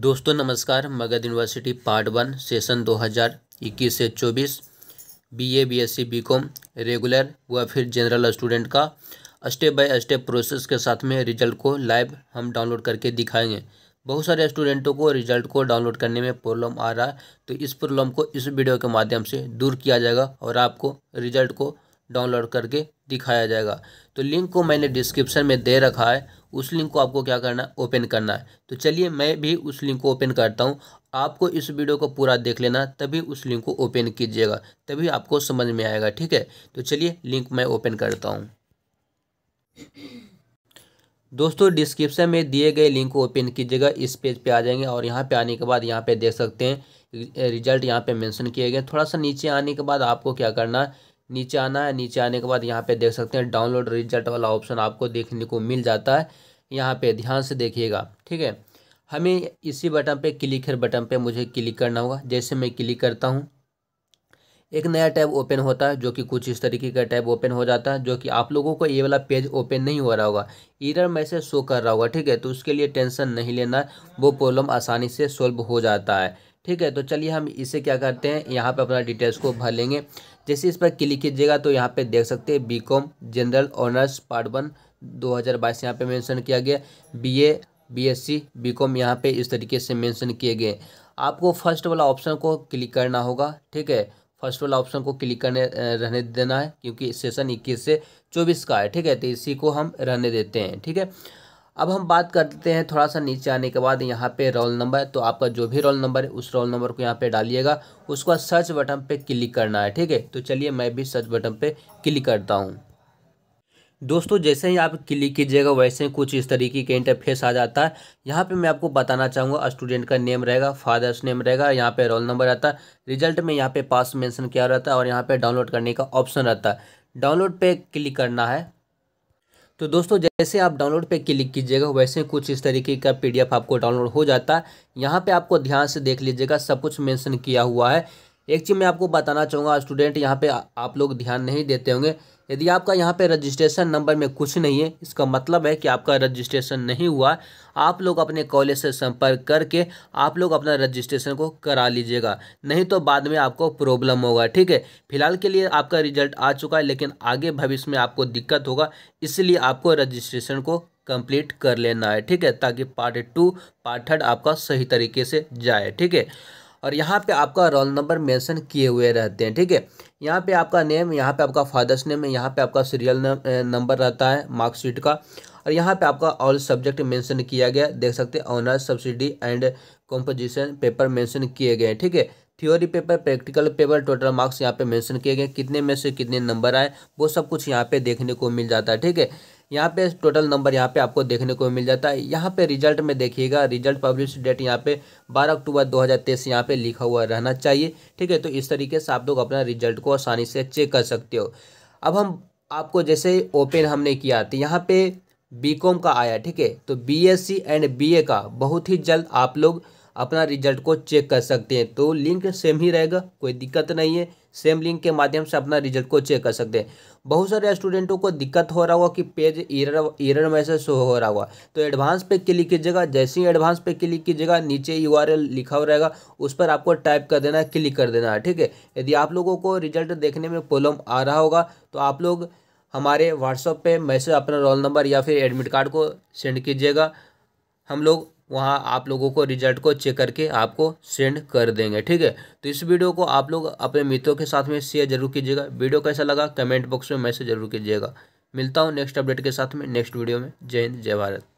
दोस्तों नमस्कार Magadh university part one session 2021 से 24 बीए बीएससी बीकॉम रेगुलर व फिर जनरल स्टूडेंट का स्टेप बाय स्टेप प्रोसेस के साथ में रिजल्ट को लाइव हम डाउनलोड करके दिखाएंगे बहुत सारे स्टूडेंटों को रिजल्ट को डाउनलोड करने में प्रॉब्लम आ रहा है तो इस प्रॉब्लम को इस वीडियो के माध्यम से दूर किया जाएगा और आपको रिजल्ट को डाउनलोड करके दिखाया जाएगा तो लिंक को मैंने डिस्क्रिप्शन में दे रखा है उस लिंक को आपको क्या करना है ओपन करना है तो चलिए मैं भी उस लिंक को ओपन करता हूँ आपको इस वीडियो को पूरा देख लेना तभी उस लिंक को ओपन कीजिएगा तभी आपको समझ में आएगा ठीक है तो चलिए लिंक मैं ओपन करता हूँ दोस्तों डिस्क्रिप्शन में दिए गए लिंक को ओपन कीजिएगा इस पेज पे आ जाएंगे और यहाँ पे आने के बाद यहाँ पे देख सकते हैं रिजल्ट यहाँ पे मेंशन किए गए थोड़ा सा नीचे आने के बाद आपको क्या करना है नीचे आना है नीचे आने के बाद यहाँ पे देख सकते हैं डाउनलोड रिजल्ट वाला ऑप्शन आपको देखने को मिल जाता है यहाँ पे ध्यान से देखिएगा ठीक है हमें इसी बटन पे क्लिक है बटन पे मुझे क्लिक करना होगा जैसे मैं क्लिक करता हूँ एक नया टैब ओपन होता है जो कि कुछ इस तरीके का टैब ओपन हो जाता है जो कि आप लोगों को ये वाला पेज ओपन नहीं हो रहा होगा ईरर मैसेज शो कर रहा होगा ठीक है तो उसके लिए टेंशन नहीं लेना वो प्रॉब्लम आसानी से सॉल्व हो जाता है ठीक है तो चलिए हम इसे क्या करते हैं यहाँ पे अपना डिटेल्स को भर लेंगे जैसे इस पर क्लिक कीजिएगा तो यहाँ पे देख सकते हैं BCom general honours part one 2022 यहाँ पर मैंसन किया गया बीए बीएससी बीकॉम यहाँ पे इस तरीके से मेंशन किए गए आपको फर्स्ट वाला ऑप्शन को क्लिक करना होगा ठीक है फर्स्ट वाला ऑप्शन को क्लिक करने रहने देना है क्योंकि सेशन इक्कीस से चौबीस का है ठीक है तो इसी को हम रहने देते हैं ठीक है अब हम बात कर देते हैं थोड़ा सा नीचे आने के बाद यहाँ पे रोल नंबर तो आपका जो भी रोल नंबर है उस रोल नंबर को यहाँ पे डालिएगा उसका बाद सर्च बटन पे क्लिक करना है ठीक है तो चलिए मैं भी सर्च बटन पे क्लिक करता हूँ दोस्तों जैसे ही आप क्लिक कीजिएगा वैसे ही कुछ इस तरीके के इंटरफेस आ जाता है यहाँ पे मैं आपको बताना चाहूँगा स्टूडेंट का नेम रहेगा फादर्स नेम रहेगा यहाँ पे रोल नंबर आता है रिजल्ट में यहाँ पे पास मेंशन किया रहता है और यहाँ पे डाउनलोड करने का ऑप्शन रहता है डाउनलोड पे क्लिक करना है तो दोस्तों जैसे आप डाउनलोड पे क्लिक कीजिएगा वैसे कुछ इस तरीके का पीडीएफ आपको डाउनलोड हो जाता है यहाँ पे आपको ध्यान से देख लीजिएगा सब कुछ मेंशन किया हुआ है एक चीज़ मैं आपको बताना चाहूँगा स्टूडेंट यहाँ पे आप लोग ध्यान नहीं देते होंगे यदि आपका यहाँ पे रजिस्ट्रेशन नंबर में कुछ नहीं है इसका मतलब है कि आपका रजिस्ट्रेशन नहीं हुआ आप लोग अपने कॉलेज से संपर्क करके आप लोग अपना रजिस्ट्रेशन को करा लीजिएगा नहीं तो बाद में आपको प्रॉब्लम होगा ठीक है फिलहाल के लिए आपका रिजल्ट आ चुका है लेकिन आगे भविष्य में आपको दिक्कत होगा इसलिए आपको रजिस्ट्रेशन को कंप्लीट कर लेना है ठीक है ताकि पार्ट टू पार्ट थर्ड आपका सही तरीके से जाए ठीक है और यहाँ पे आपका रोल नंबर मेंशन किए हुए रहते हैं ठीक है यहाँ पे आपका नेम यहाँ पे आपका फादर्स नेम है यहाँ पे आपका सीरियल नंबर रहता है मार्कशीट का और यहाँ पे आपका ऑल सब्जेक्ट मेंशन किया गया देख सकते हैं honours subsidiary and composition paper mention किए गए ठीक है theory paper practical paper total marks यहाँ पे मेंशन किए गए कितने में से कितने नंबर आए वो सब कुछ यहाँ पे देखने को मिल जाता है ठीक है यहाँ पे टोटल नंबर यहाँ पे आपको देखने को मिल जाता है यहाँ पे रिजल्ट में देखिएगा रिजल्ट पब्लिश डेट यहाँ पे 12 अक्टूबर 2023 यहाँ पर लिखा हुआ रहना चाहिए ठीक है तो इस तरीके से आप लोग अपना रिजल्ट को आसानी से चेक कर सकते हो अब हम आपको जैसे ओपन हमने किया तो यहाँ पर बी का आया ठीक है तो B S C and B A का बहुत ही जल्द आप लोग अपना रिजल्ट को चेक कर सकते हैं तो लिंक सेम ही रहेगा कोई दिक्कत नहीं है सेम लिंक के माध्यम से अपना रिजल्ट को चेक कर सकते हैं बहुत सारे स्टूडेंटों को दिक्कत हो रहा होगा कि page error error message show हो रहा होगा तो एडवांस पे क्लिक कीजिएगा जैसे ही एडवांस पे क्लिक कीजिएगा नीचे यू लिखा हुआ रहेगा उस पर आपको टाइप कर देना है क्लिक कर देना है ठीक है यदि आप लोगों को रिजल्ट देखने में प्रॉब्लम आ रहा होगा तो आप लोग हमारे व्हाट्सअप पर मैसेज अपना रोल नंबर या फिर एडमिट कार्ड को सेंड कीजिएगा हम लोग वहाँ आप लोगों को रिजल्ट को चेक करके आपको सेंड कर देंगे ठीक है तो इस वीडियो को आप लोग अपने मित्रों के साथ में शेयर जरूर कीजिएगा वीडियो कैसा लगा कमेंट बॉक्स में मैसेज जरूर कीजिएगा मिलता हूँ नेक्स्ट अपडेट के साथ में नेक्स्ट वीडियो में जय हिंद जय भारत